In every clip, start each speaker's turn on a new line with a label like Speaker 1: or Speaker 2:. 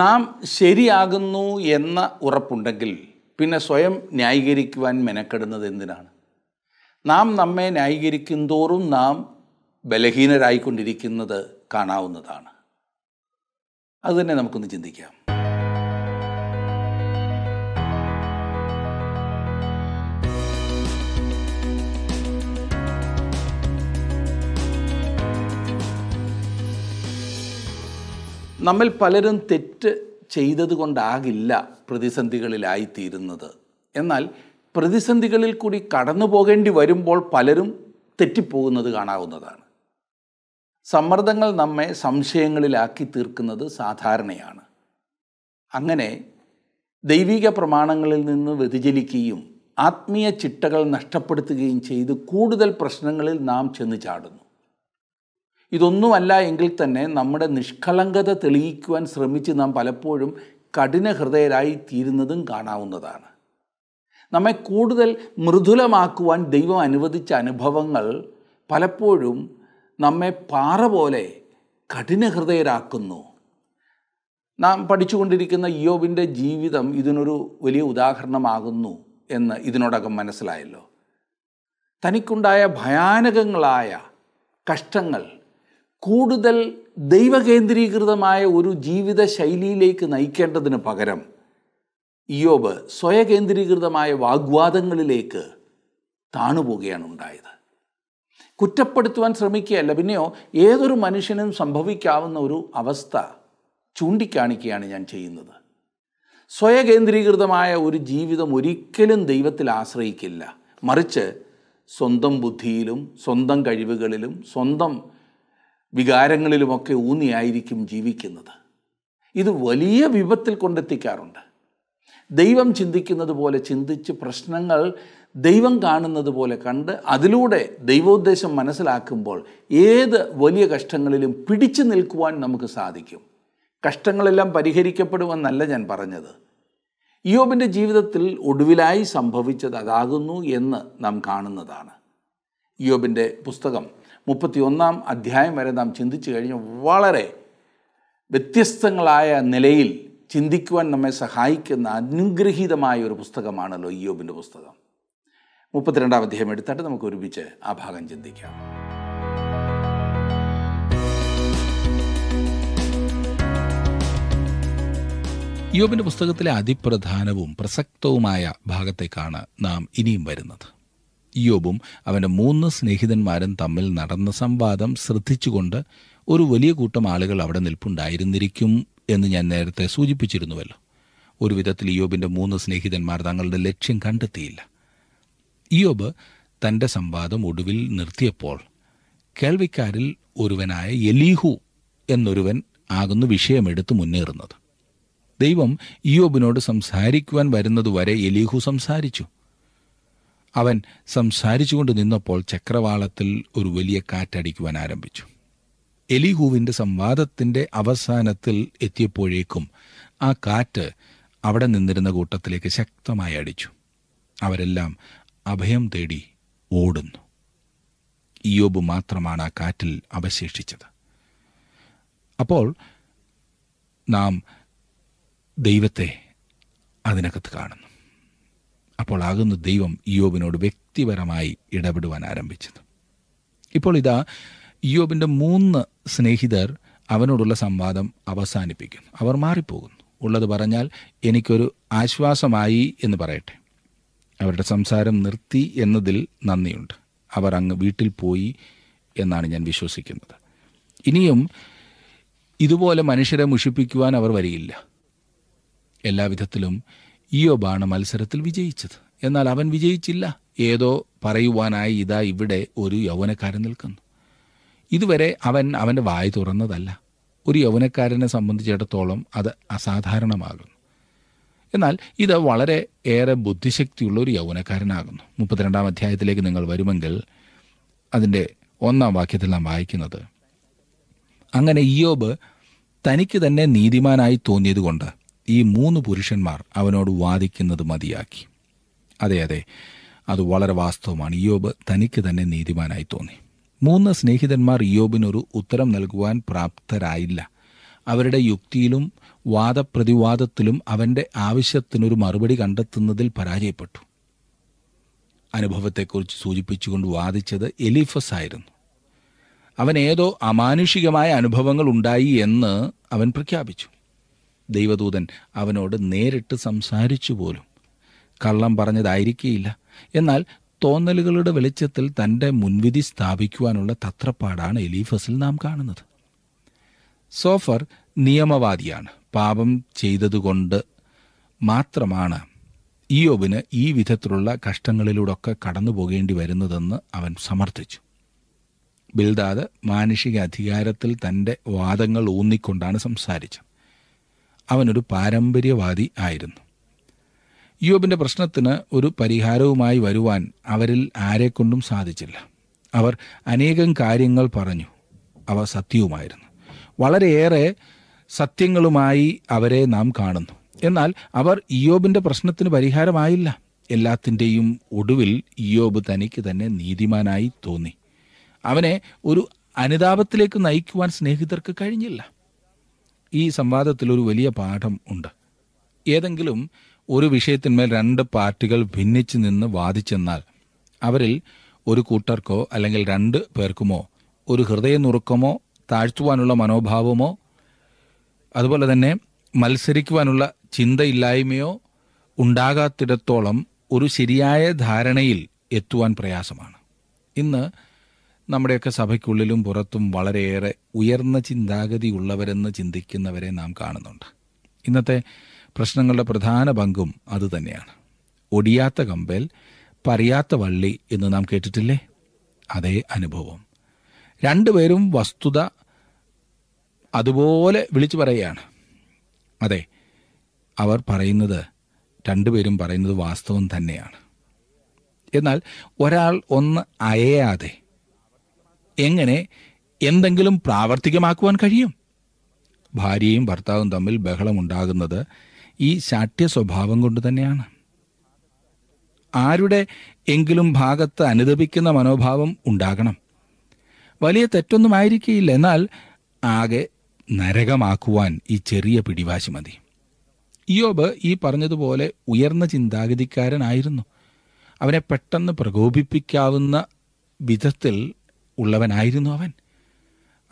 Speaker 1: നാം ശരിയാകുന്നു എന്ന ഉറപ്പുണ്ടെങ്കിൽ പിന്നെ സ്വയം ന്യായീകരിക്കുവാൻ മെനക്കെടുന്നത് എന്തിനാണ് നാം നമ്മെ ന്യായീകരിക്കും തോറും നാം ബലഹീനരായിക്കൊണ്ടിരിക്കുന്നത് കാണാവുന്നതാണ് അതുതന്നെ നമുക്കൊന്ന് ചിന്തിക്കാം നമ്മൾ പലരും തെറ്റ് ചെയ്തത് കൊണ്ടാകില്ല പ്രതിസന്ധികളിലായിത്തീരുന്നത് എന്നാൽ പ്രതിസന്ധികളിൽ കൂടി കടന്നു പോകേണ്ടി വരുമ്പോൾ പലരും തെറ്റിപ്പോകുന്നത് കാണാവുന്നതാണ് സമ്മർദ്ദങ്ങൾ നമ്മെ സംശയങ്ങളിലാക്കി തീർക്കുന്നത് സാധാരണയാണ് അങ്ങനെ ദൈവിക പ്രമാണങ്ങളിൽ നിന്ന് വ്യതിചലിക്കുകയും ആത്മീയ ചിട്ടകൾ നഷ്ടപ്പെടുത്തുകയും ചെയ്ത് കൂടുതൽ പ്രശ്നങ്ങളിൽ നാം ചെന്ന് ചാടുന്നു ഇതൊന്നുമല്ല എങ്കിൽ തന്നെ നമ്മുടെ നിഷ്കളങ്കത തെളിയിക്കുവാൻ ശ്രമിച്ച് നാം പലപ്പോഴും കഠിന ഹൃദയരായി തീരുന്നതും കാണാവുന്നതാണ് നമ്മെ കൂടുതൽ മൃദുലമാക്കുവാൻ ദൈവം അനുവദിച്ച അനുഭവങ്ങൾ പലപ്പോഴും നമ്മെ പാറ പോലെ കഠിന ഹൃദയരാക്കുന്നു നാം പഠിച്ചുകൊണ്ടിരിക്കുന്ന യോബിൻ്റെ ജീവിതം ഇതിനൊരു വലിയ ഉദാഹരണമാകുന്നു എന്ന് ഇതിനോടകം മനസ്സിലായല്ലോ തനിക്കുണ്ടായ ഭയാനകങ്ങളായ കഷ്ടങ്ങൾ കൂടുതൽ ദൈവകേന്ദ്രീകൃതമായ ഒരു ജീവിത ശൈലിയിലേക്ക് നയിക്കേണ്ടതിന് പകരം ഇയോബ് സ്വയകേന്ദ്രീകൃതമായ വാഗ്വാദങ്ങളിലേക്ക് താണുപോവുകയാണ് ഉണ്ടായത് കുറ്റപ്പെടുത്തുവാൻ ശ്രമിക്കുകയല്ല പിന്നെയോ ഏതൊരു മനുഷ്യനും സംഭവിക്കാവുന്ന ഒരു അവസ്ഥ ചൂണ്ടിക്കാണിക്കുകയാണ് ഞാൻ ചെയ്യുന്നത് സ്വയകേന്ദ്രീകൃതമായ ഒരു ജീവിതം ഒരിക്കലും ദൈവത്തിൽ ആശ്രയിക്കില്ല മറിച്ച് സ്വന്തം ബുദ്ധിയിലും സ്വന്തം കഴിവുകളിലും സ്വന്തം വികാരങ്ങളിലുമൊക്കെ ഊന്നിയായിരിക്കും ജീവിക്കുന്നത് ഇത് വലിയ വിപത്തിൽ കൊണ്ടെത്തിക്കാറുണ്ട് ദൈവം ചിന്തിക്കുന്നത് പോലെ ചിന്തിച്ച് പ്രശ്നങ്ങൾ ദൈവം കാണുന്നത് പോലെ കണ്ട് അതിലൂടെ ദൈവോദ്ദേശം മനസ്സിലാക്കുമ്പോൾ ഏത് വലിയ കഷ്ടങ്ങളിലും പിടിച്ചു നിൽക്കുവാൻ നമുക്ക് സാധിക്കും കഷ്ടങ്ങളെല്ലാം പരിഹരിക്കപ്പെടുമെന്നല്ല ഞാൻ പറഞ്ഞത് ഇയോബിൻ്റെ ജീവിതത്തിൽ ഒടുവിലായി സംഭവിച്ചത് അതാകുന്നു എന്ന് നാം കാണുന്നതാണ് ഇയോബിൻ്റെ പുസ്തകം മുപ്പത്തി ഒന്നാം അധ്യായം വരെ നാം ചിന്തിച്ചു കഴിഞ്ഞ് വളരെ വ്യത്യസ്തങ്ങളായ നിലയിൽ ചിന്തിക്കുവാൻ നമ്മെ സഹായിക്കുന്ന അനുഗ്രഹീതമായ ഒരു പുസ്തകമാണല്ലോ ഇയോബിൻ്റെ പുസ്തകം മുപ്പത്തിരണ്ടാം അധ്യായം എടുത്തിട്ട് നമുക്ക് ഒരുമിച്ച് ആ ഭാഗം ചിന്തിക്കാം യോബിൻ്റെ പുസ്തകത്തിലെ അതിപ്രധാനവും പ്രസക്തവുമായ ഭാഗത്തേക്കാണ് നാം ഇനിയും വരുന്നത് ഇയോബും അവൻ്റെ മൂന്ന് സ്നേഹിതന്മാരും തമ്മിൽ നടന്ന സംവാദം ശ്രദ്ധിച്ചുകൊണ്ട് ഒരു വലിയ കൂട്ടം ആളുകൾ അവിടെ നിൽപ്പുണ്ടായിരുന്നിരിക്കും എന്ന് ഞാൻ നേരത്തെ സൂചിപ്പിച്ചിരുന്നുവല്ലോ ഒരു വിധത്തിൽ ഇയോബിൻ്റെ മൂന്ന് സ്നേഹിതന്മാർ തങ്ങളുടെ ലക്ഷ്യം കണ്ടെത്തിയില്ല ഇയോബ് തൻ്റെ സംവാദം ഒടുവിൽ നിർത്തിയപ്പോൾ കേൾവിക്കാരിൽ ഒരുവനായ എലീഹു എന്നൊരുവൻ ആകുന്നു വിഷയമെടുത്ത് മുന്നേറുന്നത് ദൈവം ഇയോബിനോട് സംസാരിക്കുവാൻ വരുന്നതുവരെ എലീഹു സംസാരിച്ചു അവൻ സംസാരിച്ചുകൊണ്ട് നിന്നപ്പോൾ ചക്രവാളത്തിൽ ഒരു വലിയ കാറ്റടിക്കുവാൻ ആരംഭിച്ചു എലിഹുവിന്റെ സംവാദത്തിൻ്റെ അവസാനത്തിൽ എത്തിയപ്പോഴേക്കും ആ കാറ്റ് അവിടെ നിന്നിരുന്ന കൂട്ടത്തിലേക്ക് ശക്തമായി അടിച്ചു അവരെല്ലാം അഭയം തേടി ഓടുന്നു ഇയോബ് മാത്രമാണ് ആ കാറ്റിൽ അവശേഷിച്ചത് അപ്പോൾ നാം ദൈവത്തെ അതിനകത്ത് കാണുന്നു അപ്പോൾ ആകുന്നു ദൈവം യോബിനോട് വ്യക്തിപരമായി ഇടപെടുവാൻ ആരംഭിച്ചത് ഇപ്പോൾ ഇതാ യോബിൻ്റെ മൂന്ന് സ്നേഹിതർ അവനോടുള്ള സംവാദം അവസാനിപ്പിക്കുന്നു അവർ മാറിപ്പോകുന്നു ഉള്ളത് പറഞ്ഞാൽ എനിക്കൊരു ആശ്വാസമായി എന്ന് പറയട്ടെ അവരുടെ സംസാരം നിർത്തി എന്നതിൽ നന്ദിയുണ്ട് അവർ അങ്ങ് വീട്ടിൽ പോയി എന്നാണ് ഞാൻ വിശ്വസിക്കുന്നത് ഇനിയും ഇതുപോലെ മനുഷ്യരെ മുഷിപ്പിക്കുവാൻ അവർ വരികയില്ല എല്ലാവിധത്തിലും ഇയോബാണ് മത്സരത്തിൽ വിജയിച്ചത് എന്നാൽ അവൻ വിജയിച്ചില്ല ഏതോ പറയുവാനായി ഇതാ ഇവിടെ ഒരു യൗവനക്കാരൻ നിൽക്കുന്നു ഇതുവരെ അവൻ അവൻ്റെ വായ് തുറന്നതല്ല ഒരു യൗവനക്കാരനെ സംബന്ധിച്ചിടത്തോളം അത് അസാധാരണമാകുന്നു എന്നാൽ ഇത് വളരെ ഏറെ ബുദ്ധിശക്തിയുള്ള ഒരു യൗവനക്കാരനാകുന്നു മുപ്പത്തിരണ്ടാം അധ്യായത്തിലേക്ക് നിങ്ങൾ വരുമെങ്കിൽ അതിൻ്റെ ഒന്നാം വാക്യത്തിൽ നാം വായിക്കുന്നത് അങ്ങനെ ഇയോബ് തനിക്ക് തന്നെ നീതിമാനായി തോന്നിയതുകൊണ്ട് ഈ മൂന്ന് പുരുഷന്മാർ അവനോട് വാദിക്കുന്നത് മതിയാക്കി അതെ അതെ അത് വളരെ വാസ്തവമാണ് ഇയോബ് തനിക്ക് തന്നെ നീതിമാനായി തോന്നി മൂന്ന് സ്നേഹിതന്മാർ ഇയോബിനൊരു ഉത്തരം നൽകുവാൻ പ്രാപ്തരായില്ല അവരുടെ യുക്തിയിലും വാദപ്രതിവാദത്തിലും അവൻ്റെ ആവശ്യത്തിനൊരു മറുപടി കണ്ടെത്തുന്നതിൽ പരാജയപ്പെട്ടു അനുഭവത്തെക്കുറിച്ച് സൂചിപ്പിച്ചുകൊണ്ട് വാദിച്ചത് എലിഫസ് ആയിരുന്നു അവൻ ഏതോ അമാനുഷികമായ അനുഭവങ്ങൾ ഉണ്ടായി എന്ന് അവൻ പ്രഖ്യാപിച്ചു ദൈവദൂതൻ അവനോട് നേരിട്ട് സംസാരിച്ചു പോലും കള്ളം പറഞ്ഞതായിരിക്കില്ല എന്നാൽ തോന്നലുകളുടെ വെളിച്ചത്തിൽ തൻ്റെ മുൻവിധി സ്ഥാപിക്കുവാനുള്ള തത്രപ്പാടാണ് എലീഫസിൽ നാം കാണുന്നത് സോഫർ നിയമവാദിയാണ് പാപം ചെയ്തതുകൊണ്ട് മാത്രമാണ് ഇയോബിന് ഈ വിധത്തിലുള്ള ഒക്കെ കടന്നു പോകേണ്ടി വരുന്നതെന്ന് അവൻ സമർത്ഥിച്ചു ബിൽദാദ് മാനുഷിക അധികാരത്തിൽ തൻ്റെ വാദങ്ങൾ ഊന്നിക്കൊണ്ടാണ് സംസാരിച്ചത് അവനൊരു പാരമ്പര്യവാദി ആയിരുന്നു യോബിൻ്റെ പ്രശ്നത്തിന് ഒരു പരിഹാരവുമായി വരുവാൻ അവരിൽ ആരെക്കൊണ്ടും സാധിച്ചില്ല അവർ അനേകം കാര്യങ്ങൾ പറഞ്ഞു അവ സത്യവുമായിരുന്നു വളരെയേറെ സത്യങ്ങളുമായി അവരെ നാം കാണുന്നു എന്നാൽ അവർ ഇയോബിൻ്റെ പ്രശ്നത്തിന് പരിഹാരമായില്ല എല്ലാത്തിൻ്റെയും ഒടുവിൽ ഇയോബ് തനിക്ക് തന്നെ നീതിമാനായി തോന്നി അവനെ ഒരു അനുതാപത്തിലേക്ക് നയിക്കുവാൻ സ്നേഹിതർക്ക് കഴിഞ്ഞില്ല ഈ സംവാദത്തിൽ ഒരു വലിയ പാഠം ഉണ്ട് ഏതെങ്കിലും ഒരു വിഷയത്തിന്മേൽ രണ്ട് പാർട്ടികൾ ഭിന്നിച്ചു നിന്ന് വാദിച്ചെന്നാൽ അവരിൽ ഒരു കൂട്ടർക്കോ അല്ലെങ്കിൽ രണ്ട് പേർക്കുമോ ഒരു നുറുക്കമോ താഴ്ത്തുവാനുള്ള മനോഭാവമോ അതുപോലെ തന്നെ മത്സരിക്കുവാനുള്ള ചിന്തയില്ലായ്മയോ ഉണ്ടാകാത്തിടത്തോളം ഒരു ശരിയായ ധാരണയിൽ എത്തുവാൻ പ്രയാസമാണ് ഇന്ന് നമ്മുടെയൊക്കെ സഭയ്ക്കുള്ളിലും പുറത്തും വളരെയേറെ ഉയർന്ന ചിന്താഗതി ഉള്ളവരെന്ന് ചിന്തിക്കുന്നവരെ നാം കാണുന്നുണ്ട് ഇന്നത്തെ പ്രശ്നങ്ങളുടെ പ്രധാന പങ്കും അതുതന്നെയാണ് ഒടിയാത്ത കമ്പൽ പറയാത്ത വള്ളി എന്ന് നാം കേട്ടിട്ടില്ലേ അതേ അനുഭവം രണ്ടുപേരും വസ്തുത അതുപോലെ വിളിച്ചു പറയുകയാണ് അതെ അവർ പറയുന്നത് രണ്ടുപേരും പറയുന്നത് വാസ്തവം തന്നെയാണ് എന്നാൽ ഒരാൾ ഒന്ന് അയയാതെ എങ്ങനെ എന്തെങ്കിലും പ്രാവർത്തികമാക്കുവാൻ കഴിയും ഭാര്യയും ഭർത്താവും തമ്മിൽ ബഹളമുണ്ടാകുന്നത് ഈ ശാഠ്യ സ്വഭാവം കൊണ്ട് തന്നെയാണ് ആരുടെ എങ്കിലും ഭാഗത്ത് അനുദപിക്കുന്ന മനോഭാവം ഉണ്ടാകണം വലിയ തെറ്റൊന്നും ആയിരിക്കില്ല എന്നാൽ ആകെ നരകമാക്കുവാൻ ഈ ചെറിയ പിടിവാശി മതി ഇയോബ് ഈ പറഞ്ഞതുപോലെ ഉയർന്ന ചിന്താഗതിക്കാരനായിരുന്നു അവനെ പെട്ടെന്ന് പ്രകോപിപ്പിക്കാവുന്ന വിധത്തിൽ ഉള്ളവനായിരുന്നു അവൻ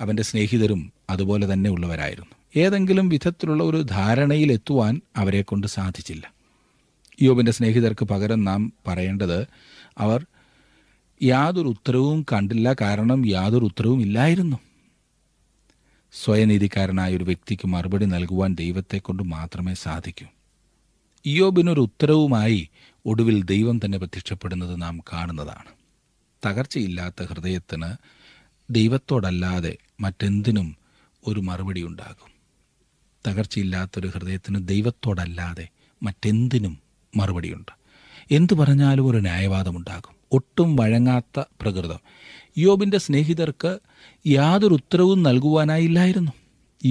Speaker 1: അവൻ്റെ സ്നേഹിതരും അതുപോലെ തന്നെ ഉള്ളവരായിരുന്നു ഏതെങ്കിലും വിധത്തിലുള്ള ഒരു ധാരണയിലെത്തുവാൻ അവരെക്കൊണ്ട് സാധിച്ചില്ല യോബിൻ്റെ സ്നേഹിതർക്ക് പകരം നാം പറയേണ്ടത് അവർ യാതൊരു ഉത്തരവും കണ്ടില്ല കാരണം യാതൊരു ഉത്തരവും ഇല്ലായിരുന്നു സ്വയനീതിക്കാരനായ ഒരു വ്യക്തിക്ക് മറുപടി നൽകുവാൻ ദൈവത്തെക്കൊണ്ട് മാത്രമേ സാധിക്കൂ ഇയോബിനൊരു ഉത്തരവുമായി ഒടുവിൽ ദൈവം തന്നെ പ്രത്യക്ഷപ്പെടുന്നത് നാം കാണുന്നതാണ് തകർച്ചയില്ലാത്ത ഹൃദയത്തിന് ദൈവത്തോടല്ലാതെ മറ്റെന്തിനും ഒരു മറുപടി ഉണ്ടാകും തകർച്ചയില്ലാത്തൊരു ഹൃദയത്തിന് ദൈവത്തോടല്ലാതെ മറ്റെന്തിനും മറുപടിയുണ്ട് എന്തു പറഞ്ഞാലും ഒരു ന്യായവാദമുണ്ടാകും ഒട്ടും വഴങ്ങാത്ത പ്രകൃതം യോബിൻ്റെ സ്നേഹിതർക്ക് യാതൊരു ഉത്തരവും നൽകുവാനായില്ലായിരുന്നു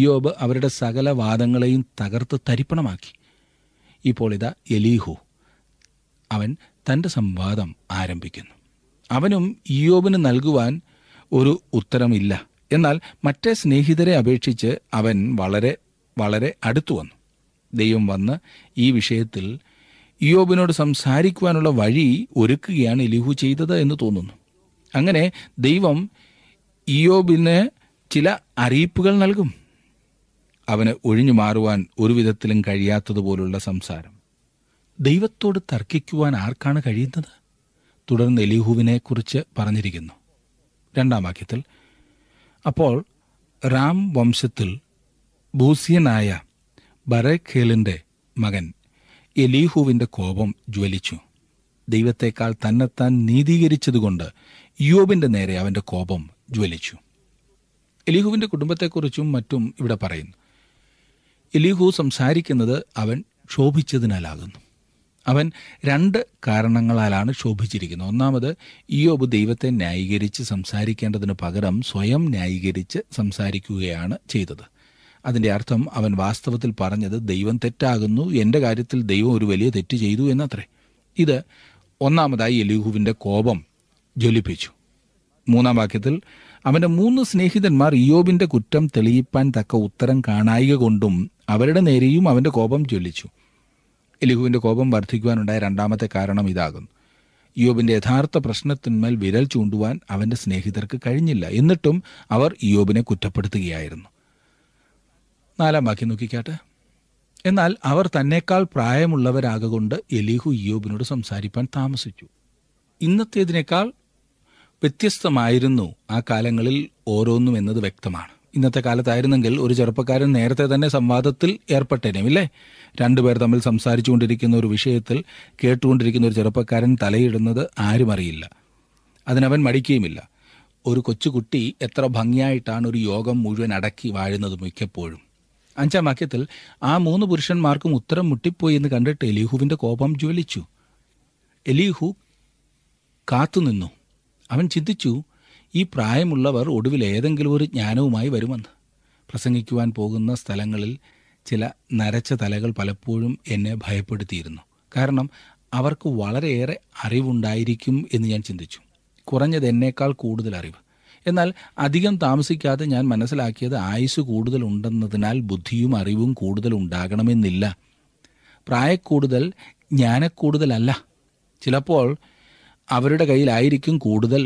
Speaker 1: യോബ് അവരുടെ സകല വാദങ്ങളെയും തകർത്ത് തരിപ്പണമാക്കി ഇപ്പോൾ ഇതാ എലീഹു അവൻ തൻ്റെ സംവാദം ആരംഭിക്കുന്നു അവനും ഇയോബിന് നൽകുവാൻ ഒരു ഉത്തരമില്ല എന്നാൽ മറ്റേ സ്നേഹിതരെ അപേക്ഷിച്ച് അവൻ വളരെ വളരെ അടുത്തു വന്നു ദൈവം വന്ന് ഈ വിഷയത്തിൽ ഇയോബിനോട് സംസാരിക്കുവാനുള്ള വഴി ഒരുക്കുകയാണ് ലിഹു ചെയ്തത് എന്ന് തോന്നുന്നു അങ്ങനെ ദൈവം ഇയോബിന് ചില അറിയിപ്പുകൾ നൽകും അവന് ഒഴിഞ്ഞു മാറുവാൻ ഒരു വിധത്തിലും കഴിയാത്തതുപോലുള്ള സംസാരം ദൈവത്തോട് തർക്കിക്കുവാൻ ആർക്കാണ് കഴിയുന്നത് തുടർന്ന് എലിഹുവിനെ കുറിച്ച് പറഞ്ഞിരിക്കുന്നു രണ്ടാം വാക്യത്തിൽ അപ്പോൾ റാം വംശത്തിൽ ഭൂസ്യനായ ബറേഖേലിൻ്റെ മകൻ എലീഹുവിൻ്റെ കോപം ജ്വലിച്ചു ദൈവത്തെക്കാൾ തന്നെത്താൻ നീതീകരിച്ചതുകൊണ്ട് യോബിൻ്റെ നേരെ അവൻ്റെ കോപം ജ്വലിച്ചു എലീഹുവിൻ്റെ കുടുംബത്തെക്കുറിച്ചും മറ്റും ഇവിടെ പറയുന്നു എലീഹു സംസാരിക്കുന്നത് അവൻ ക്ഷോഭിച്ചതിനാലാകുന്നു അവൻ രണ്ട് കാരണങ്ങളാലാണ് ശോഭിച്ചിരിക്കുന്നത് ഒന്നാമത് ഈയോബ് ദൈവത്തെ ന്യായീകരിച്ച് സംസാരിക്കേണ്ടതിന് പകരം സ്വയം ന്യായീകരിച്ച് സംസാരിക്കുകയാണ് ചെയ്തത് അതിൻ്റെ അർത്ഥം അവൻ വാസ്തവത്തിൽ പറഞ്ഞത് ദൈവം തെറ്റാകുന്നു എൻ്റെ കാര്യത്തിൽ ദൈവം ഒരു വലിയ തെറ്റ് ചെയ്തു എന്നത്രേ ഇത് ഒന്നാമതായി എലിഹുവിൻ്റെ കോപം ജ്വലിപ്പിച്ചു മൂന്നാം വാക്യത്തിൽ അവൻ്റെ മൂന്ന് സ്നേഹിതന്മാർ ഇയോബിൻ്റെ കുറ്റം തെളിയിപ്പാൻ തക്ക ഉത്തരം കാണായിക കൊണ്ടും അവരുടെ നേരെയും അവൻ്റെ കോപം ജ്വലിച്ചു എലിഹുവിൻ്റെ കോപം വർദ്ധിക്കുവാനുണ്ടായ രണ്ടാമത്തെ കാരണം ഇതാകുന്നു യോബിന്റെ യഥാർത്ഥ പ്രശ്നത്തിന്മേൽ വിരൽ ചൂണ്ടുവാൻ അവൻ്റെ സ്നേഹിതർക്ക് കഴിഞ്ഞില്ല എന്നിട്ടും അവർ യോബിനെ കുറ്റപ്പെടുത്തുകയായിരുന്നു നാലാം ബാക്കി നോക്കിക്കാട്ടെ എന്നാൽ അവർ തന്നെക്കാൾ പ്രായമുള്ളവരാകൊണ്ട് എലിഹു യോബിനോട് സംസാരിക്കാൻ താമസിച്ചു ഇന്നത്തേതിനേക്കാൾ വ്യത്യസ്തമായിരുന്നു ആ കാലങ്ങളിൽ ഓരോന്നും എന്നത് വ്യക്തമാണ് ഇന്നത്തെ കാലത്തായിരുന്നെങ്കിൽ ഒരു ചെറുപ്പക്കാരൻ നേരത്തെ തന്നെ സംവാദത്തിൽ ഏർപ്പെട്ടേനും ഇല്ലേ രണ്ടുപേർ തമ്മിൽ സംസാരിച്ചുകൊണ്ടിരിക്കുന്ന ഒരു വിഷയത്തിൽ കേട്ടുകൊണ്ടിരിക്കുന്ന ഒരു ചെറുപ്പക്കാരൻ തലയിടുന്നത് ആരും അറിയില്ല അതിനവൻ മടിക്കുകയുമില്ല ഒരു കൊച്ചുകുട്ടി എത്ര ഭംഗിയായിട്ടാണ് ഒരു യോഗം മുഴുവൻ അടക്കി വാഴുന്നത് മിക്കപ്പോഴും അഞ്ചാം വാക്യത്തിൽ ആ മൂന്ന് പുരുഷന്മാർക്കും ഉത്തരം മുട്ടിപ്പോയി എന്ന് കണ്ടിട്ട് എലിഹുവിൻ്റെ കോപം ജ്വലിച്ചു എലിഹു കാത്തുനിന്നു അവൻ ചിന്തിച്ചു ഈ പ്രായമുള്ളവർ ഒടുവിൽ ഏതെങ്കിലും ഒരു ജ്ഞാനവുമായി വരുമെന്ന് പ്രസംഗിക്കുവാൻ പോകുന്ന സ്ഥലങ്ങളിൽ ചില നരച്ച തലകൾ പലപ്പോഴും എന്നെ ഭയപ്പെടുത്തിയിരുന്നു കാരണം അവർക്ക് വളരെയേറെ അറിവുണ്ടായിരിക്കും എന്ന് ഞാൻ ചിന്തിച്ചു കുറഞ്ഞത് എന്നേക്കാൾ കൂടുതൽ അറിവ് എന്നാൽ അധികം താമസിക്കാതെ ഞാൻ മനസ്സിലാക്കിയത് ആയുസ് കൂടുതലുണ്ടെന്നതിനാൽ ബുദ്ധിയും അറിവും കൂടുതൽ ഉണ്ടാകണമെന്നില്ല പ്രായക്കൂടുതൽ ജ്ഞാനക്കൂടുതലല്ല ചിലപ്പോൾ അവരുടെ കയ്യിലായിരിക്കും കൂടുതൽ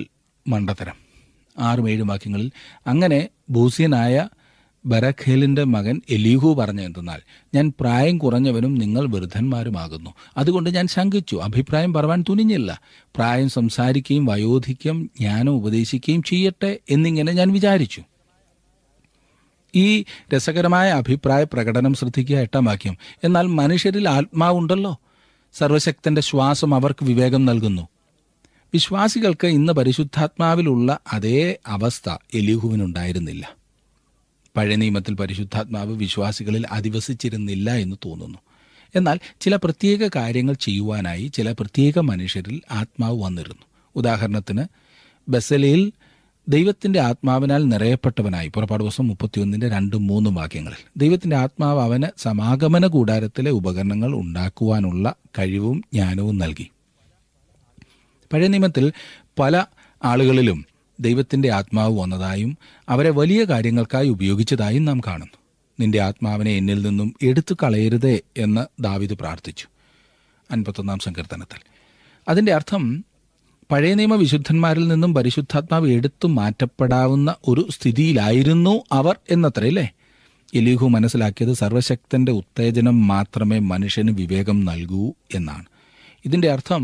Speaker 1: മണ്ടത്തരം ആറും ഏഴും വാക്യങ്ങളിൽ അങ്ങനെ ബൂസിയനായ ബരഖേലിൻ്റെ മകൻ എലീഹു പറഞ്ഞു എന്തെന്നാൽ ഞാൻ പ്രായം കുറഞ്ഞവനും നിങ്ങൾ വൃദ്ധന്മാരുമാകുന്നു അതുകൊണ്ട് ഞാൻ ശങ്കിച്ചു അഭിപ്രായം പറവാൻ തുനിഞ്ഞില്ല പ്രായം സംസാരിക്കുകയും വയോധിക്യം ജ്ഞാനം ഉപദേശിക്കുകയും ചെയ്യട്ടെ എന്നിങ്ങനെ ഞാൻ വിചാരിച്ചു ഈ രസകരമായ അഭിപ്രായ പ്രകടനം ശ്രദ്ധിക്കുക എട്ടാം വാക്യം എന്നാൽ മനുഷ്യരിൽ ആത്മാവുണ്ടല്ലോ സർവശക്തന്റെ ശ്വാസം അവർക്ക് വിവേകം നൽകുന്നു വിശ്വാസികൾക്ക് ഇന്ന് പരിശുദ്ധാത്മാവിലുള്ള അതേ അവസ്ഥ എലിഹുവിനുണ്ടായിരുന്നില്ല പഴയ നിയമത്തിൽ പരിശുദ്ധാത്മാവ് വിശ്വാസികളിൽ അധിവസിച്ചിരുന്നില്ല എന്ന് തോന്നുന്നു എന്നാൽ ചില പ്രത്യേക കാര്യങ്ങൾ ചെയ്യുവാനായി ചില പ്രത്യേക മനുഷ്യരിൽ ആത്മാവ് വന്നിരുന്നു ഉദാഹരണത്തിന് ബസലയിൽ ദൈവത്തിൻ്റെ ആത്മാവിനാൽ നിറയപ്പെട്ടവനായി പുറപ്പാട് ദിവസം മുപ്പത്തിയൊന്നിൻ്റെ രണ്ടും മൂന്നും വാക്യങ്ങളിൽ ദൈവത്തിൻ്റെ ആത്മാവ് അവന് സമാഗമന കൂടാരത്തിലെ ഉപകരണങ്ങൾ ഉണ്ടാക്കുവാനുള്ള കഴിവും ജ്ഞാനവും നൽകി പഴയ നിയമത്തിൽ പല ആളുകളിലും ദൈവത്തിൻ്റെ ആത്മാവ് വന്നതായും അവരെ വലിയ കാര്യങ്ങൾക്കായി ഉപയോഗിച്ചതായും നാം കാണുന്നു നിന്റെ ആത്മാവിനെ എന്നിൽ നിന്നും എടുത്തു കളയരുതേ എന്ന് ദാവിദ് പ്രാർത്ഥിച്ചു അൻപത്തൊന്നാം സങ്കീർത്തനത്തിൽ അതിൻ്റെ അർത്ഥം പഴയ നിയമ വിശുദ്ധന്മാരിൽ നിന്നും പരിശുദ്ധാത്മാവ് എടുത്തു മാറ്റപ്പെടാവുന്ന ഒരു സ്ഥിതിയിലായിരുന്നു അവർ എന്നത്ര അല്ലേ എലീഹു മനസ്സിലാക്കിയത് സർവശക്തന്റെ ഉത്തേജനം മാത്രമേ മനുഷ്യന് വിവേകം നൽകൂ എന്നാണ് ഇതിൻ്റെ അർത്ഥം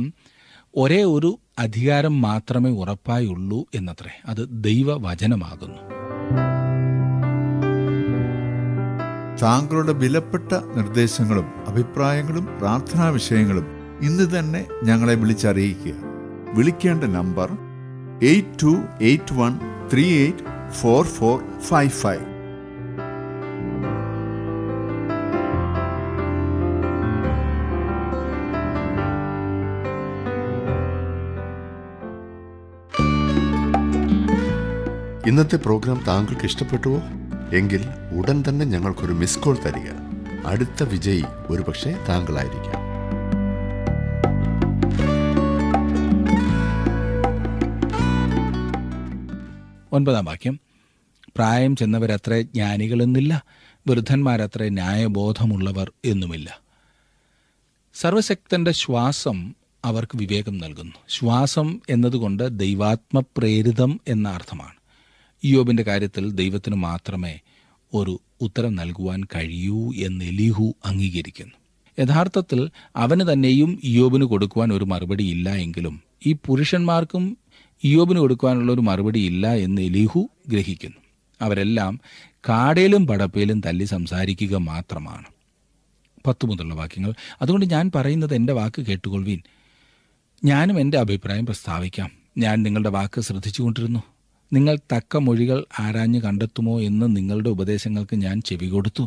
Speaker 1: ഒരേ ഒരു അധികാരം മാത്രമേ ഉറപ്പായുള്ളൂ എന്നത്രേ അത് ദൈവവചനമാകുന്നു താങ്കളുടെ വിലപ്പെട്ട നിർദ്ദേശങ്ങളും അഭിപ്രായങ്ങളും പ്രാർത്ഥനാ വിഷയങ്ങളും ഇന്ന് തന്നെ ഞങ്ങളെ വിളിച്ചറിയിക്കുക വിളിക്കേണ്ട number eight two eight one three eight four four five five ഇന്നത്തെ പ്രോഗ്രാം താങ്കൾക്ക് ഇഷ്ടപ്പെട്ടുവോ എങ്കിൽ ഉടൻ തന്നെ ഞങ്ങൾക്കൊരു മിസ് കോൾ തരിക അടുത്ത വിജയി ഒരുപക്ഷെ താങ്കളായിരിക്കാം ഒൻപതാം വാക്യം പ്രായം ചെന്നവരത്ര ജ്ഞാനികളെന്നില്ല വൃദ്ധന്മാരത്ര ന്യായബോധമുള്ളവർ എന്നുമില്ല സർവശക്തന്റെ ശ്വാസം അവർക്ക് വിവേകം നൽകുന്നു ശ്വാസം എന്നതുകൊണ്ട് ദൈവാത്മപ്രേരിതം എന്ന അർത്ഥമാണ് ഇയോബിന്റെ കാര്യത്തിൽ ദൈവത്തിന് മാത്രമേ ഒരു ഉത്തരം നൽകുവാൻ കഴിയൂ എന്ന് എലിഹു അംഗീകരിക്കുന്നു യഥാർത്ഥത്തിൽ അവന് തന്നെയും ഇയോബിന് കൊടുക്കുവാൻ ഒരു മറുപടി ഇല്ല എങ്കിലും ഈ പുരുഷന്മാർക്കും ഇയോബിന് കൊടുക്കുവാനുള്ള ഒരു മറുപടി ഇല്ല എന്ന് എലിഹു ഗ്രഹിക്കുന്നു അവരെല്ലാം കാടയിലും പടപ്പയിലും തല്ലി സംസാരിക്കുക മാത്രമാണ് പത്തു മുതലുള്ള വാക്യങ്ങൾ അതുകൊണ്ട് ഞാൻ പറയുന്നത് എൻ്റെ വാക്ക് കേട്ടുകൊള്ളുവീൻ ഞാനും എൻ്റെ അഭിപ്രായം പ്രസ്താവിക്കാം ഞാൻ നിങ്ങളുടെ വാക്ക് ശ്രദ്ധിച്ചുകൊണ്ടിരുന്നു നിങ്ങൾ തക്ക മൊഴികൾ ആരാഞ്ഞ് കണ്ടെത്തുമോ എന്ന് നിങ്ങളുടെ ഉപദേശങ്ങൾക്ക് ഞാൻ ചെവി കൊടുത്തു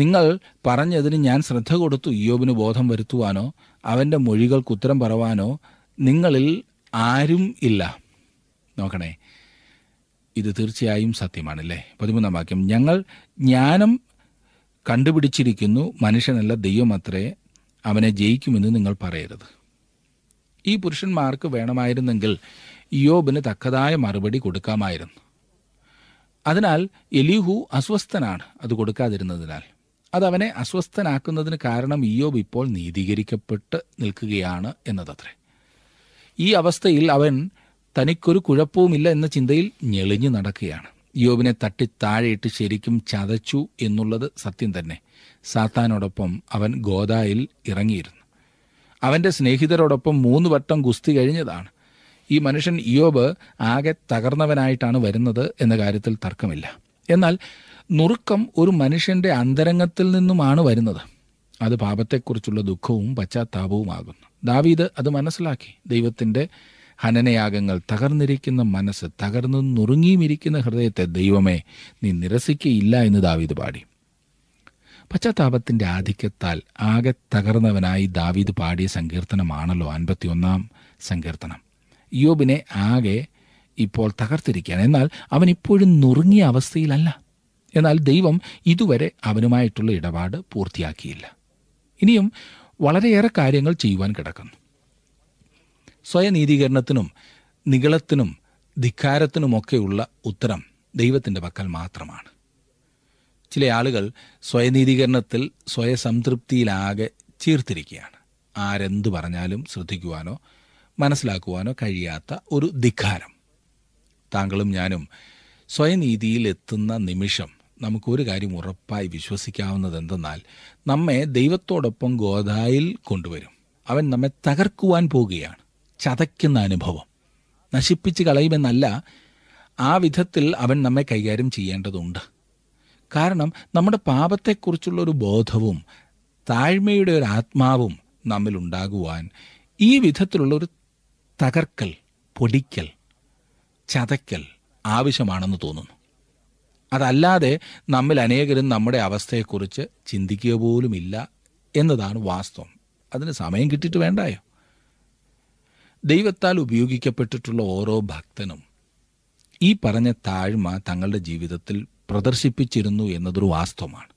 Speaker 1: നിങ്ങൾ പറഞ്ഞതിന് ഞാൻ ശ്രദ്ധ കൊടുത്തു ഇയോബിന് ബോധം വരുത്തുവാനോ അവൻ്റെ മൊഴികൾക്ക് ഉത്തരം പറവാനോ നിങ്ങളിൽ ആരും ഇല്ല നോക്കണേ ഇത് തീർച്ചയായും സത്യമാണല്ലേ പതിമൂന്നാം വാക്യം ഞങ്ങൾ ജ്ഞാനം കണ്ടുപിടിച്ചിരിക്കുന്നു മനുഷ്യനല്ല അത്രേ അവനെ ജയിക്കുമെന്ന് നിങ്ങൾ പറയരുത് ഈ പുരുഷന്മാർക്ക് വേണമായിരുന്നെങ്കിൽ യോബിന് തക്കതായ മറുപടി കൊടുക്കാമായിരുന്നു അതിനാൽ എലിഹു അസ്വസ്ഥനാണ് അത് കൊടുക്കാതിരുന്നതിനാൽ അത് അവനെ അസ്വസ്ഥനാക്കുന്നതിന് കാരണം ഇയോബ് ഇപ്പോൾ നീതീകരിക്കപ്പെട്ട് നിൽക്കുകയാണ് എന്നതത്രേ ഈ അവസ്ഥയിൽ അവൻ തനിക്കൊരു കുഴപ്പവുമില്ല എന്ന ചിന്തയിൽ ഞെളിഞ്ഞു നടക്കുകയാണ് യോബിനെ തട്ടി താഴെയിട്ട് ശരിക്കും ചതച്ചു എന്നുള്ളത് സത്യം തന്നെ സാത്താനോടൊപ്പം അവൻ ഗോദായിൽ ഇറങ്ങിയിരുന്നു അവൻ്റെ സ്നേഹിതരോടൊപ്പം മൂന്ന് വട്ടം ഗുസ്തി കഴിഞ്ഞതാണ് ഈ മനുഷ്യൻ ഇയോബ് ആകെ തകർന്നവനായിട്ടാണ് വരുന്നത് എന്ന കാര്യത്തിൽ തർക്കമില്ല എന്നാൽ നുറുക്കം ഒരു മനുഷ്യൻ്റെ അന്തരംഗത്തിൽ നിന്നുമാണ് വരുന്നത് അത് പാപത്തെക്കുറിച്ചുള്ള ദുഃഖവും പശ്ചാത്താപവുമാകുന്നു ദാവീദ് അത് മനസ്സിലാക്കി ദൈവത്തിൻ്റെ ഹനനയാഗങ്ങൾ തകർന്നിരിക്കുന്ന മനസ്സ് തകർന്നു നുറുങ്ങിയുമിരിക്കുന്ന ഹൃദയത്തെ ദൈവമേ നീ നിരസിക്കയില്ല എന്ന് ദാവീദ് പാടി പശ്ചാത്താപത്തിൻ്റെ ആധിക്യത്താൽ ആകെ തകർന്നവനായി ദാവീദ് പാടിയ സങ്കീർത്തനമാണല്ലോ അൻപത്തിയൊന്നാം സങ്കീർത്തനം യോബിനെ ആകെ ഇപ്പോൾ തകർത്തിരിക്കുകയാണ് എന്നാൽ അവൻ ഇപ്പോഴും നുറുങ്ങിയ അവസ്ഥയിലല്ല എന്നാൽ ദൈവം ഇതുവരെ അവനുമായിട്ടുള്ള ഇടപാട് പൂർത്തിയാക്കിയില്ല ഇനിയും വളരെയേറെ കാര്യങ്ങൾ ചെയ്യുവാൻ കിടക്കുന്നു സ്വയനീതീകരണത്തിനും നികളത്തിനും ധിക്കാരത്തിനുമൊക്കെയുള്ള ഉത്തരം ദൈവത്തിൻ്റെ പക്കൽ മാത്രമാണ് ചില ആളുകൾ സ്വയനീതീകരണത്തിൽ സ്വയസംതൃപ്തിയിലാകെ ചീർത്തിരിക്കുകയാണ് ആരെന്തു പറഞ്ഞാലും ശ്രദ്ധിക്കുവാനോ മനസ്സിലാക്കുവാനോ കഴിയാത്ത ഒരു ധിഖാരം താങ്കളും ഞാനും സ്വയനീതിയിൽ എത്തുന്ന നിമിഷം നമുക്കൊരു കാര്യം ഉറപ്പായി വിശ്വസിക്കാവുന്നത് എന്തെന്നാൽ നമ്മെ ദൈവത്തോടൊപ്പം ഗോദായിൽ കൊണ്ടുവരും അവൻ നമ്മെ തകർക്കുവാൻ പോവുകയാണ് ചതയ്ക്കുന്ന അനുഭവം നശിപ്പിച്ച് കളയുമെന്നല്ല ആ വിധത്തിൽ അവൻ നമ്മെ കൈകാര്യം ചെയ്യേണ്ടതുണ്ട് കാരണം നമ്മുടെ പാപത്തെക്കുറിച്ചുള്ള ഒരു ബോധവും താഴ്മയുടെ ഒരു ആത്മാവും നമ്മിലുണ്ടാകുവാൻ ഈ വിധത്തിലുള്ള ഒരു തകർക്കൽ പൊടിക്കൽ ചതയ്ക്കൽ ആവശ്യമാണെന്ന് തോന്നുന്നു അതല്ലാതെ നമ്മിൽ അനേകരും നമ്മുടെ അവസ്ഥയെക്കുറിച്ച് ചിന്തിക്കുക പോലുമില്ല എന്നതാണ് വാസ്തവം അതിന് സമയം കിട്ടിയിട്ട് വേണ്ടായോ ദൈവത്താൽ ഉപയോഗിക്കപ്പെട്ടിട്ടുള്ള ഓരോ ഭക്തനും ഈ പറഞ്ഞ താഴ്മ തങ്ങളുടെ ജീവിതത്തിൽ പ്രദർശിപ്പിച്ചിരുന്നു എന്നതൊരു വാസ്തവമാണ്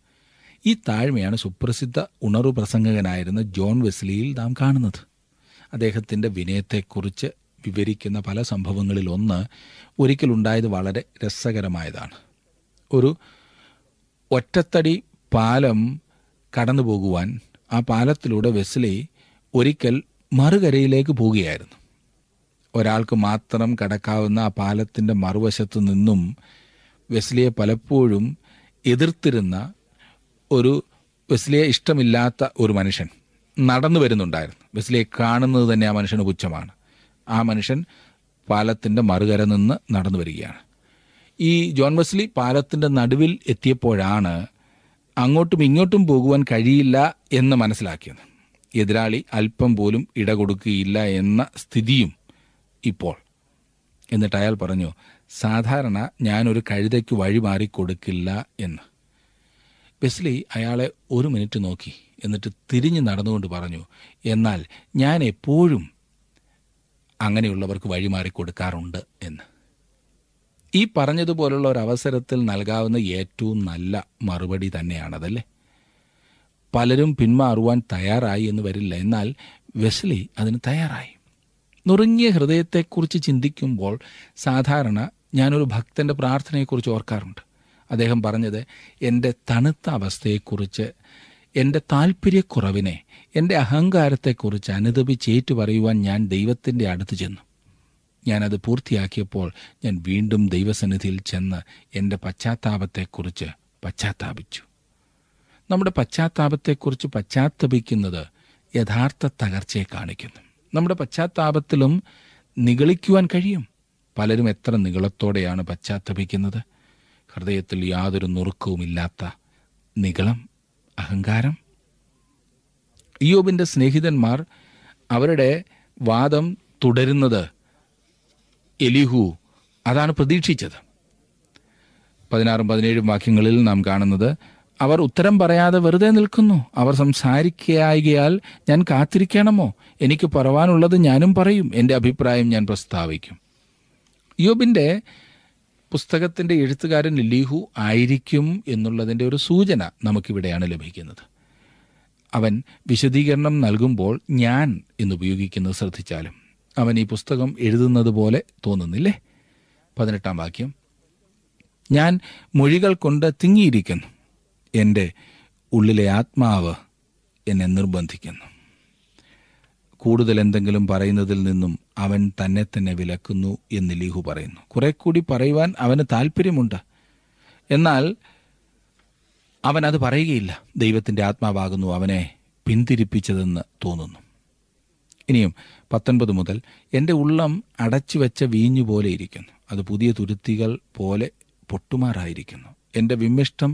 Speaker 1: ഈ താഴ്മയാണ് സുപ്രസിദ്ധ ഉണർവ് പ്രസംഗകനായിരുന്ന ജോൺ വെസ്ലിയിൽ നാം കാണുന്നത് അദ്ദേഹത്തിൻ്റെ വിനയത്തെക്കുറിച്ച് വിവരിക്കുന്ന പല സംഭവങ്ങളിൽ ഒന്ന് ഒരിക്കലുണ്ടായത് വളരെ രസകരമായതാണ് ഒരു ഒറ്റത്തടി പാലം കടന്നു പോകുവാൻ ആ പാലത്തിലൂടെ വെസ്ലി ഒരിക്കൽ മറുകരയിലേക്ക് പോവുകയായിരുന്നു ഒരാൾക്ക് മാത്രം കടക്കാവുന്ന ആ പാലത്തിൻ്റെ മറുവശത്ത് നിന്നും വെസ്ലിയെ പലപ്പോഴും എതിർത്തിരുന്ന ഒരു വെസ്ലിയെ ഇഷ്ടമില്ലാത്ത ഒരു മനുഷ്യൻ നടന്നു വരുന്നുണ്ടായിരുന്നു വെസ്ലി കാണുന്നത് തന്നെ ആ മനുഷ്യന് പുച്ഛമാണ് ആ മനുഷ്യൻ പാലത്തിൻ്റെ മറുകര നിന്ന് നടന്നു വരികയാണ് ഈ ജോൺ വെസ്ലി പാലത്തിൻ്റെ നടുവിൽ എത്തിയപ്പോഴാണ് അങ്ങോട്ടും ഇങ്ങോട്ടും പോകുവാൻ കഴിയില്ല എന്ന് മനസ്സിലാക്കിയത് എതിരാളി അല്പം പോലും ഇട കൊടുക്കുകയില്ല എന്ന സ്ഥിതിയും ഇപ്പോൾ എന്നിട്ട് അയാൾ പറഞ്ഞു സാധാരണ ഞാനൊരു കഴുതയ്ക്ക് വഴി മാറി കൊടുക്കില്ല എന്ന് വെസ്ലി അയാളെ ഒരു മിനിറ്റ് നോക്കി എന്നിട്ട് തിരിഞ്ഞു നടന്നുകൊണ്ട് പറഞ്ഞു എന്നാൽ ഞാൻ എപ്പോഴും അങ്ങനെയുള്ളവർക്ക് വഴിമാറി കൊടുക്കാറുണ്ട് എന്ന് ഈ പറഞ്ഞതുപോലുള്ള ഒരു അവസരത്തിൽ നൽകാവുന്ന ഏറ്റവും നല്ല മറുപടി തന്നെയാണതല്ലേ പലരും പിന്മാറുവാൻ തയ്യാറായി എന്ന് വരില്ല എന്നാൽ വെസ്ലി അതിന് തയ്യാറായി നുറുങ്ങിയ ഹൃദയത്തെക്കുറിച്ച് ചിന്തിക്കുമ്പോൾ സാധാരണ ഞാനൊരു ഭക്തൻ്റെ പ്രാർത്ഥനയെക്കുറിച്ച് ഓർക്കാറുണ്ട് അദ്ദേഹം പറഞ്ഞത് എൻ്റെ തണുത്ത അവസ്ഥയെക്കുറിച്ച് എൻ്റെ താല്പര്യക്കുറവിനെ എൻ്റെ അഹങ്കാരത്തെക്കുറിച്ച് അനുദപിച്ച് പറയുവാൻ ഞാൻ ദൈവത്തിൻ്റെ അടുത്ത് ചെന്നു ഞാനത് പൂർത്തിയാക്കിയപ്പോൾ ഞാൻ വീണ്ടും ദൈവസന്നിധിയിൽ ചെന്ന് എൻ്റെ പശ്ചാത്താപത്തെക്കുറിച്ച് പശ്ചാത്താപിച്ചു നമ്മുടെ പശ്ചാത്താപത്തെക്കുറിച്ച് പശ്ചാത്തപിക്കുന്നത് യഥാർത്ഥ തകർച്ചയെ കാണിക്കുന്നു നമ്മുടെ പശ്ചാത്താപത്തിലും നിഗളിക്കുവാൻ കഴിയും പലരും എത്ര നികളത്തോടെയാണ് പശ്ചാത്തപിക്കുന്നത് ഹൃദയത്തിൽ യാതൊരു ഇല്ലാത്ത നികളം അഹങ്കാരം ഇയോബിൻ്റെ സ്നേഹിതന്മാർ അവരുടെ വാദം തുടരുന്നത് എലിഹു അതാണ് പ്രതീക്ഷിച്ചത് പതിനാറും പതിനേഴും വാക്യങ്ങളിൽ നാം കാണുന്നത് അവർ ഉത്തരം പറയാതെ വെറുതെ നിൽക്കുന്നു അവർ സംസാരിക്കുകയാൽ ഞാൻ കാത്തിരിക്കണമോ എനിക്ക് പറവാനുള്ളത് ഞാനും പറയും എൻ്റെ അഭിപ്രായം ഞാൻ പ്രസ്താവിക്കും യോബിൻ്റെ പുസ്തകത്തിൻ്റെ എഴുത്തുകാരൻ ലിഹു ആയിരിക്കും എന്നുള്ളതിൻ്റെ ഒരു സൂചന നമുക്കിവിടെയാണ് ലഭിക്കുന്നത് അവൻ വിശദീകരണം നൽകുമ്പോൾ ഞാൻ എന്നുപയോഗിക്കുന്നത് ശ്രദ്ധിച്ചാലും അവൻ ഈ പുസ്തകം എഴുതുന്നത് പോലെ തോന്നുന്നില്ലേ പതിനെട്ടാം വാക്യം ഞാൻ മൊഴികൾ കൊണ്ട് തിങ്ങിയിരിക്കുന്നു എൻ്റെ ഉള്ളിലെ ആത്മാവ് എന്നെ നിർബന്ധിക്കുന്നു കൂടുതൽ എന്തെങ്കിലും പറയുന്നതിൽ നിന്നും അവൻ തന്നെ തന്നെ വിലക്കുന്നു എന്ന് ലീഹു പറയുന്നു കുറെ കൂടി പറയുവാൻ അവന് താല്പര്യമുണ്ട് എന്നാൽ അവൻ അത് പറയുകയില്ല ദൈവത്തിൻ്റെ ആത്മാവാകുന്നു അവനെ പിന്തിരിപ്പിച്ചതെന്ന് തോന്നുന്നു ഇനിയും പത്തൊൻപത് മുതൽ എൻ്റെ ഉള്ളം അടച്ചു വെച്ച വീഞ്ഞു പോലെ ഇരിക്കുന്നു അത് പുതിയ തുരുത്തികൾ പോലെ പൊട്ടുമാറായിരിക്കുന്നു എൻ്റെ വിമിഷ്ടം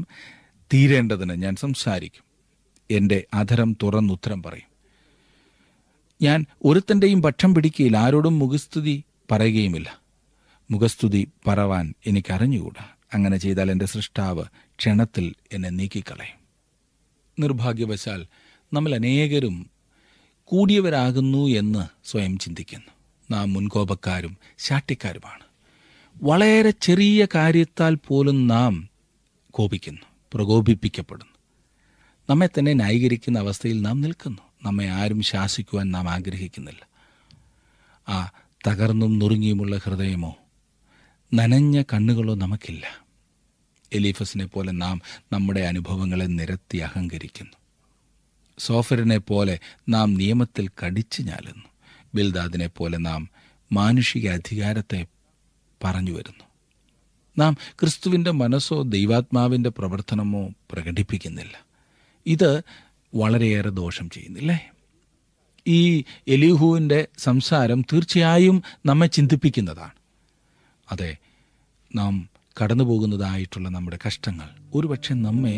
Speaker 1: തീരേണ്ടതിന് ഞാൻ സംസാരിക്കും എൻ്റെ അധരം തുറന്നുത്തരം പറയും ഞാൻ ഒരുത്തൻ്റെയും പക്ഷം പിടിക്കുകയില്ല ആരോടും മുഖസ്തുതി പറയുകയുമില്ല മുഖസ്തുതി പറവാൻ എനിക്കറിഞ്ഞുകൂടാ അങ്ങനെ ചെയ്താൽ എൻ്റെ സൃഷ്ടാവ് ക്ഷണത്തിൽ എന്നെ നീക്കിക്കളയും നിർഭാഗ്യവശാൽ നമ്മൾ അനേകരും കൂടിയവരാകുന്നു എന്ന് സ്വയം ചിന്തിക്കുന്നു നാം മുൻകോപക്കാരും ശാട്ടിക്കാരുമാണ് വളരെ ചെറിയ കാര്യത്താൽ പോലും നാം കോപിക്കുന്നു പ്രകോപിപ്പിക്കപ്പെടുന്നു നമ്മെ തന്നെ ന്യായീകരിക്കുന്ന അവസ്ഥയിൽ നാം നിൽക്കുന്നു നമ്മെ ആരും ശാസിക്കുവാൻ നാം ആഗ്രഹിക്കുന്നില്ല ആ തകർന്നും നുറുങ്ങിയുമുള്ള ഹൃദയമോ നനഞ്ഞ കണ്ണുകളോ നമുക്കില്ല എലീഫസിനെ പോലെ നാം നമ്മുടെ അനുഭവങ്ങളെ നിരത്തി അഹങ്കരിക്കുന്നു സോഫറിനെ പോലെ നാം നിയമത്തിൽ കടിച്ചു ഞാലുന്നു ബിൽദാദിനെ പോലെ നാം മാനുഷിക അധികാരത്തെ പറഞ്ഞു വരുന്നു നാം ക്രിസ്തുവിൻ്റെ മനസ്സോ ദൈവാത്മാവിൻ്റെ പ്രവർത്തനമോ പ്രകടിപ്പിക്കുന്നില്ല ഇത് വളരെയേറെ ദോഷം ചെയ്യുന്നില്ലേ ഈ എലിഹുവിൻ്റെ സംസാരം തീർച്ചയായും നമ്മെ ചിന്തിപ്പിക്കുന്നതാണ് അതെ നാം കടന്നു പോകുന്നതായിട്ടുള്ള നമ്മുടെ കഷ്ടങ്ങൾ ഒരുപക്ഷെ നമ്മെ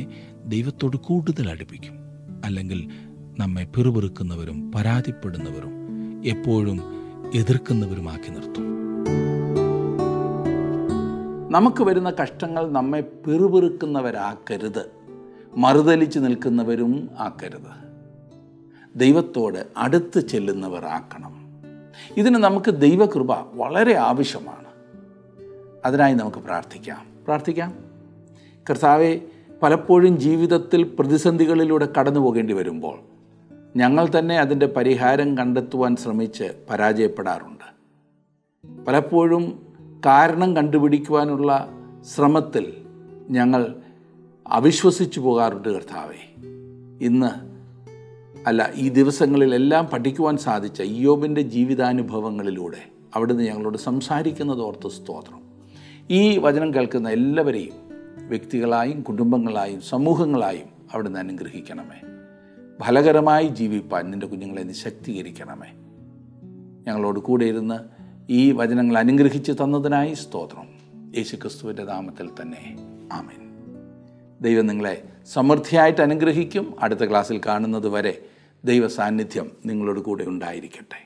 Speaker 1: ദൈവത്തോട് കൂടുതൽ അടുപ്പിക്കും അല്ലെങ്കിൽ നമ്മെ പിറുപിറുക്കുന്നവരും പരാതിപ്പെടുന്നവരും എപ്പോഴും എതിർക്കുന്നവരുമാക്കി നിർത്തും നമുക്ക് വരുന്ന കഷ്ടങ്ങൾ നമ്മെ പിറുപിറുക്കുന്നവരാക്കരുത് മറുതലിച്ച് നിൽക്കുന്നവരും ആക്കരുത് ദൈവത്തോട് അടുത്ത് ചെല്ലുന്നവർ ആക്കണം ഇതിന് നമുക്ക് ദൈവകൃപ വളരെ ആവശ്യമാണ് അതിനായി നമുക്ക് പ്രാർത്ഥിക്കാം പ്രാർത്ഥിക്കാം കർത്താവെ പലപ്പോഴും ജീവിതത്തിൽ പ്രതിസന്ധികളിലൂടെ കടന്നു പോകേണ്ടി വരുമ്പോൾ ഞങ്ങൾ തന്നെ അതിൻ്റെ പരിഹാരം കണ്ടെത്തുവാൻ ശ്രമിച്ച് പരാജയപ്പെടാറുണ്ട് പലപ്പോഴും കാരണം കണ്ടുപിടിക്കുവാനുള്ള ശ്രമത്തിൽ ഞങ്ങൾ അവിശ്വസിച്ചു പോകാറുണ്ട് കർത്താവെ ഇന്ന് അല്ല ഈ ദിവസങ്ങളിലെല്ലാം പഠിക്കുവാൻ സാധിച്ച അയ്യോബിൻ്റെ ജീവിതാനുഭവങ്ങളിലൂടെ അവിടുന്ന് ഞങ്ങളോട് സംസാരിക്കുന്നത് ഓർത്ത് സ്തോത്രം ഈ വചനം കേൾക്കുന്ന എല്ലാവരെയും വ്യക്തികളായും കുടുംബങ്ങളായും സമൂഹങ്ങളായും അവിടുന്ന് അനുഗ്രഹിക്കണമേ ഫലകരമായി ജീവിപ്പാൻ നിൻ്റെ കുഞ്ഞുങ്ങളെ നീ ശക്തീകരിക്കണമേ ഞങ്ങളോട് കൂടെ ഇരുന്ന് ഈ വചനങ്ങൾ അനുഗ്രഹിച്ച് തന്നതിനായി സ്തോത്രം യേശുക്രിസ്തുവിൻ്റെ നാമത്തിൽ തന്നെ ആമേൻ ദൈവം നിങ്ങളെ സമൃദ്ധിയായിട്ട് അനുഗ്രഹിക്കും അടുത്ത ക്ലാസ്സിൽ കാണുന്നത് വരെ ദൈവ സാന്നിധ്യം നിങ്ങളോട് കൂടെ ഉണ്ടായിരിക്കട്ടെ